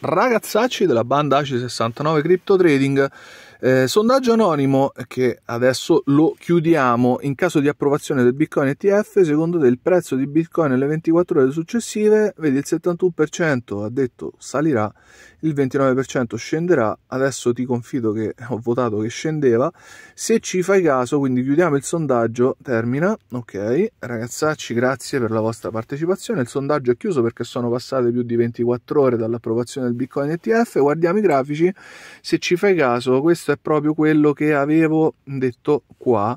ragazzacci della banda ac 69 Crypto Trading. Eh, sondaggio anonimo che adesso lo chiudiamo. In caso di approvazione del Bitcoin ETF, secondo te il prezzo di Bitcoin nelle 24 ore successive, vedi il 71% ha detto salirà, il 29% scenderà, adesso ti confido che ho votato che scendeva, se ci fai caso, quindi chiudiamo il sondaggio, termina, ok, ragazzacci grazie per la vostra partecipazione, il sondaggio è chiuso perché sono passate più di 24 ore dall'approvazione del Bitcoin ETF, guardiamo i grafici, se ci fai caso questo è proprio quello che avevo detto qua,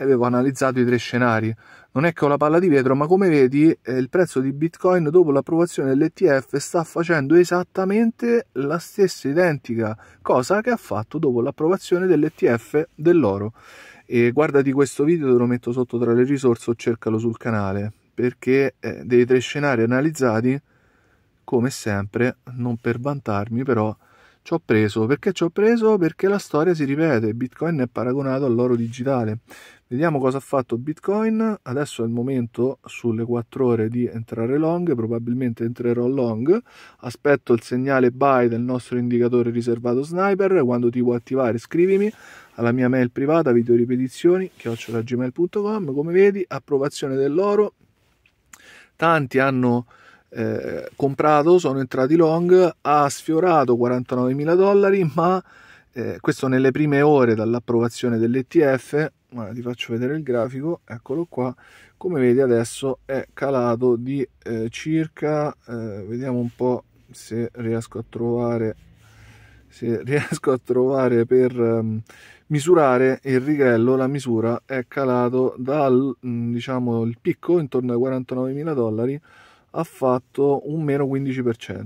e avevo analizzato i tre scenari. Non è che ho la palla di vetro, ma come vedi eh, il prezzo di Bitcoin dopo l'approvazione dell'ETF sta facendo esattamente la stessa identica cosa che ha fatto dopo l'approvazione dell'ETF dell'oro. E guardati questo video, te lo metto sotto tra le risorse o cercalo sul canale, perché eh, dei tre scenari analizzati, come sempre, non per vantarmi però, ci ho preso. Perché ci ho preso? Perché la storia si ripete, Bitcoin è paragonato all'oro digitale. Vediamo cosa ha fatto Bitcoin, adesso è il momento sulle 4 ore di entrare long, probabilmente entrerò long, aspetto il segnale buy del nostro indicatore riservato sniper, quando ti può attivare scrivimi alla mia mail privata video ripetizioni chiocciolagmail.com, come vedi approvazione dell'oro, tanti hanno eh, comprato, sono entrati long, ha sfiorato 49 mila dollari ma eh, questo nelle prime ore dall'approvazione dell'ETF, guarda, ti faccio vedere il grafico, eccolo qua, come vedi adesso è calato di eh, circa, eh, vediamo un po' se riesco a trovare, se riesco a trovare per um, misurare il righello, la misura è calato dal, mm, diciamo, il picco intorno ai 49.000 dollari ha fatto un meno 15%.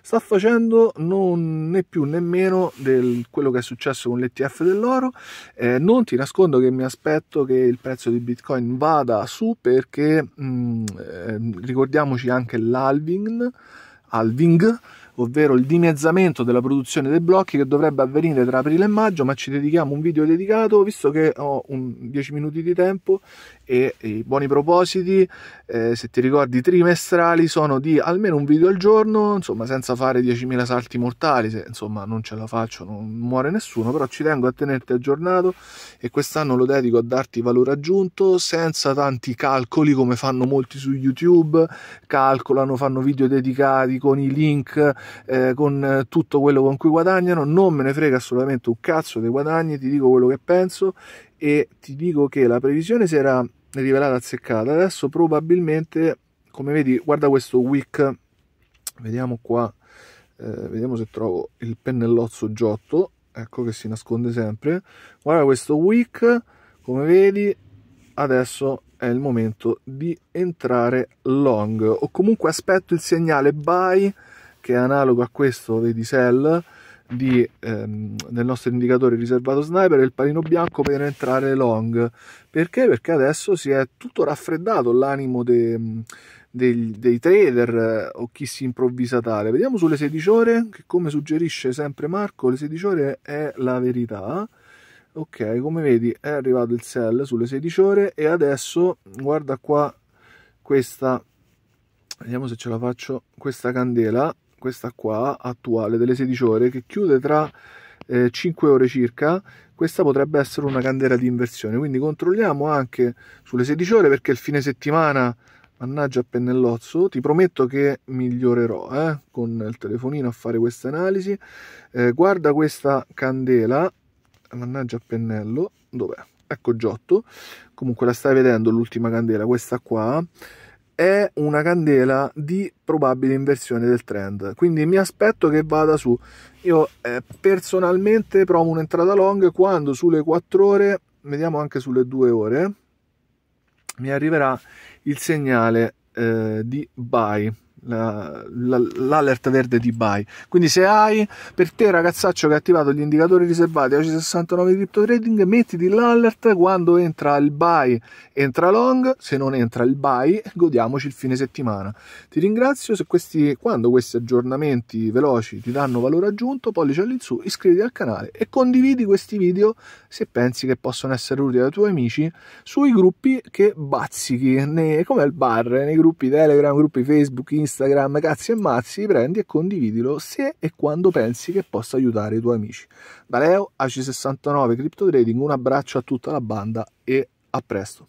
Sta facendo non né più né meno di quello che è successo con l'ETF dell'oro. Eh, non ti nascondo che mi aspetto che il prezzo di Bitcoin vada su perché mh, mm, eh, ricordiamoci anche l'halving, halving, ovvero il dimezzamento della produzione dei blocchi che dovrebbe avvenire tra aprile e maggio, ma ci dedichiamo un video dedicato, visto che ho 10 minuti di tempo e i buoni propositi, eh, se ti ricordi, trimestrali sono di almeno un video al giorno, insomma, senza fare 10.000 salti mortali, se insomma non ce la faccio, non muore nessuno, però ci tengo a tenerti aggiornato e quest'anno lo dedico a darti valore aggiunto senza tanti calcoli come fanno molti su YouTube, calcolano, fanno video dedicati con i link, eh, con tutto quello con cui guadagnano, non me ne frega assolutamente un cazzo dei guadagni, ti dico quello che penso e ti dico che la previsione si era rivelata azzeccata adesso probabilmente come vedi guarda questo wick vediamo qua eh, vediamo se trovo il pennellozzo giotto ecco che si nasconde sempre guarda questo wick come vedi adesso è il momento di entrare long o comunque aspetto il segnale buy che è analogo a questo vedi sell di, ehm, del nostro indicatore riservato sniper e il panino bianco per entrare long perché? perché adesso si è tutto raffreddato l'animo dei, dei, dei trader eh, o chi si improvvisa tale vediamo sulle 16 ore che come suggerisce sempre Marco le 16 ore è la verità ok come vedi è arrivato il sell sulle 16 ore e adesso guarda qua questa vediamo se ce la faccio questa candela questa qua attuale delle 16 ore che chiude tra eh, 5 ore circa questa potrebbe essere una candela di inversione quindi controlliamo anche sulle 16 ore perché il fine settimana mannaggia pennellozzo ti prometto che migliorerò eh, con il telefonino a fare questa analisi eh, guarda questa candela mannaggia pennello dov'è ecco Giotto comunque la stai vedendo l'ultima candela questa qua è una candela di probabile inversione del trend quindi mi aspetto che vada su io eh, personalmente provo un'entrata long quando sulle 4 ore vediamo anche sulle 2 ore mi arriverà il segnale eh, di buy la, la, l'alert verde di buy quindi se hai per te ragazzaccio che ha attivato gli indicatori riservati oggi 69 di crypto trading mettiti l'alert quando entra il buy entra long se non entra il buy godiamoci il fine settimana ti ringrazio se questi quando questi aggiornamenti veloci ti danno valore aggiunto pollice all'insù iscriviti al canale e condividi questi video se pensi che possono essere utili ai tuoi amici sui gruppi che bazzichi nei, come al bar nei gruppi telegram gruppi facebook instagram Instagram, cazzi e mazzi, prendi e condividilo se e quando pensi che possa aiutare i tuoi amici. Da Leo, AC69 Crypto Trading, un abbraccio a tutta la banda e a presto.